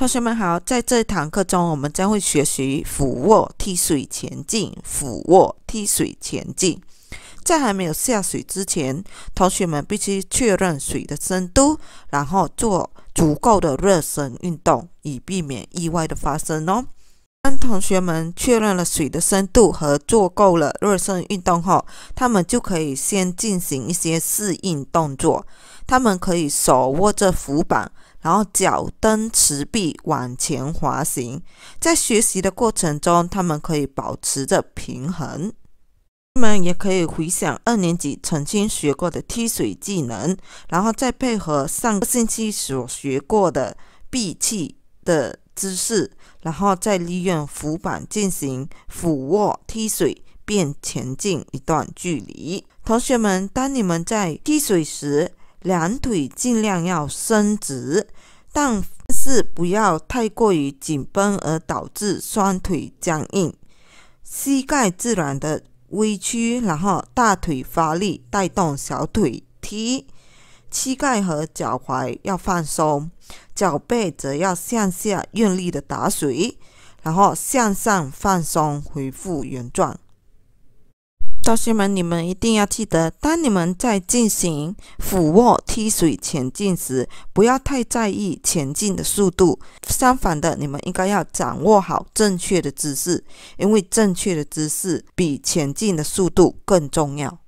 同学们好，在这一堂课中，我们将会学习俯卧踢水前进、俯卧踢水前进。在还没有下水之前，同学们必须确认水的深度，然后做足够的热身运动，以避免意外的发生哦。当同学们确认了水的深度和做够了热身运动后，他们就可以先进行一些适应动作。他们可以手握着浮板。然后脚蹬池壁往前滑行，在学习的过程中，他们可以保持着平衡。们也可以回想二年级曾经学过的踢水技能，然后再配合上个星期所学过的闭气的姿势，然后再利用浮板进行俯卧踢水，便前进一段距离。同学们，当你们在踢水时，两腿尽量要伸直，但是不要太过于紧绷而导致双腿僵硬。膝盖自然的微屈，然后大腿发力带动小腿踢，膝盖和脚踝要放松，脚背则要向下用力的打水，然后向上放松恢复原状。同学们，你们一定要记得，当你们在进行俯卧踢水前进时，不要太在意前进的速度。相反的，你们应该要掌握好正确的姿势，因为正确的姿势比前进的速度更重要。